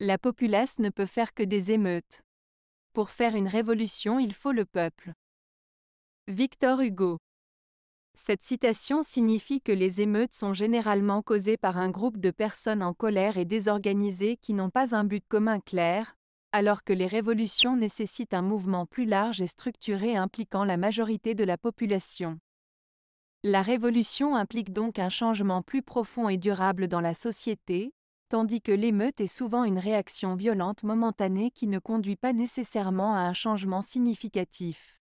La populace ne peut faire que des émeutes. Pour faire une révolution, il faut le peuple. Victor Hugo. Cette citation signifie que les émeutes sont généralement causées par un groupe de personnes en colère et désorganisées qui n'ont pas un but commun clair, alors que les révolutions nécessitent un mouvement plus large et structuré impliquant la majorité de la population. La révolution implique donc un changement plus profond et durable dans la société, tandis que l'émeute est souvent une réaction violente momentanée qui ne conduit pas nécessairement à un changement significatif.